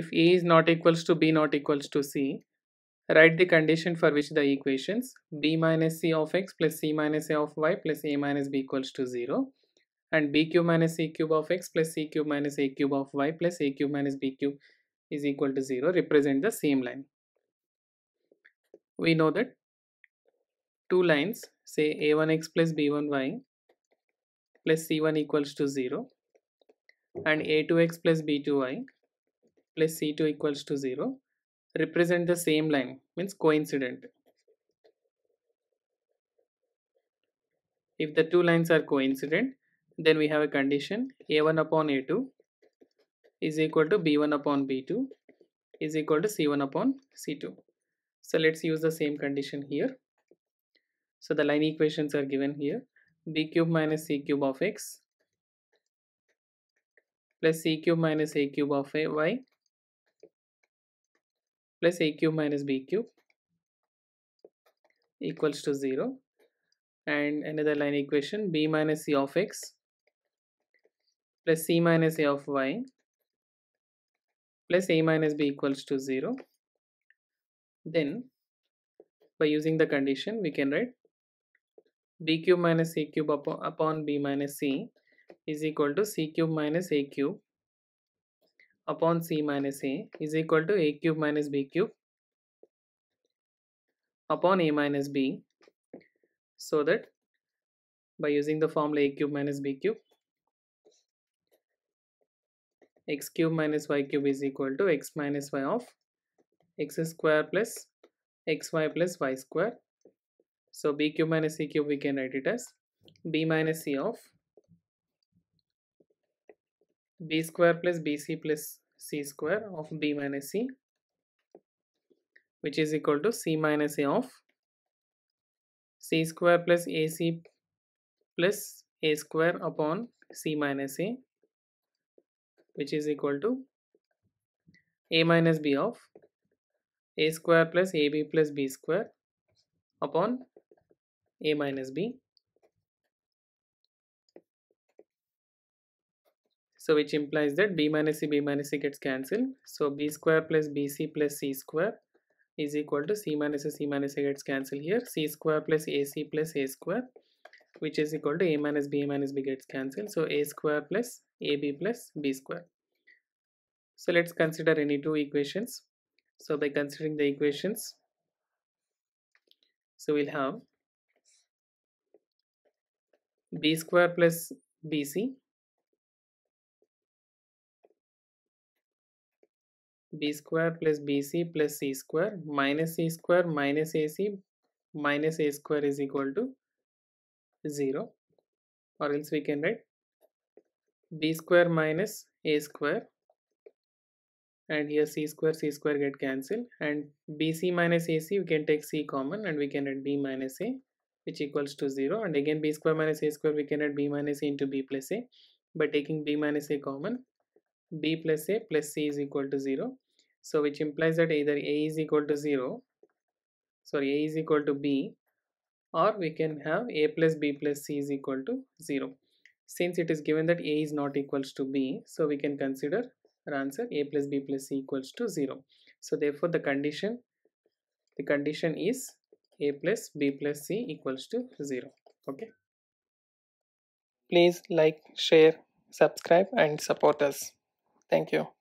if A is not equals to B not equals to C, write the condition for which the equations B minus C of X plus C minus A of Y plus A minus B equals to 0 and B cube minus C cube of X plus C cube minus A cube of Y plus A cube minus B cube is equal to 0 represent the same line. We know that two lines say A1X plus B1Y plus C1 equals to 0 and a2x plus b2y plus c2 equals to 0 represent the same line means coincident if the two lines are coincident then we have a condition a1 upon a2 is equal to b1 upon b2 is equal to c1 upon c2 so let's use the same condition here so the line equations are given here b cube minus c cube of x plus c cube minus a cube of a y plus a cube minus b cube equals to 0 and another line equation b minus c of x plus c minus a of y plus a minus b equals to 0 then by using the condition we can write b cube minus a cube upon, upon b minus c is equal to c cube minus a cube upon c minus a is equal to a cube minus b cube upon a minus b so that by using the formula a cube minus b cube x cube minus y cube is equal to x minus y of x square plus xy plus y square so b cube minus c cube we can write it as b minus c of b square plus bc plus c square of b minus c which is equal to c minus a of c square plus ac plus a square upon c minus a which is equal to a minus b of a square plus ab plus b square upon a minus b So which implies that b minus c, b minus c gets cancelled. So b square plus bc plus c square is equal to c minus a, c minus a gets cancelled here. c square plus ac plus a square which is equal to a minus b, a minus b gets cancelled. So a square plus ab plus b square. So let's consider any two equations. So by considering the equations, so we'll have b square plus bc b square plus bc plus c square minus c square minus ac minus a square is equal to 0 or else we can write b square minus a square and here c square c square get cancelled and bc minus ac we can take c common and we can write b minus a which equals to 0 and again b square minus a square we can write b minus a into b plus a by taking b minus a common b plus a plus c is equal to 0 so which implies that either a is equal to 0 sorry a is equal to b or we can have a plus b plus c is equal to 0 since it is given that a is not equals to b so we can consider our answer a plus b plus c equals to 0 so therefore the condition the condition is a plus b plus c equals to 0 okay please like share subscribe and support us thank you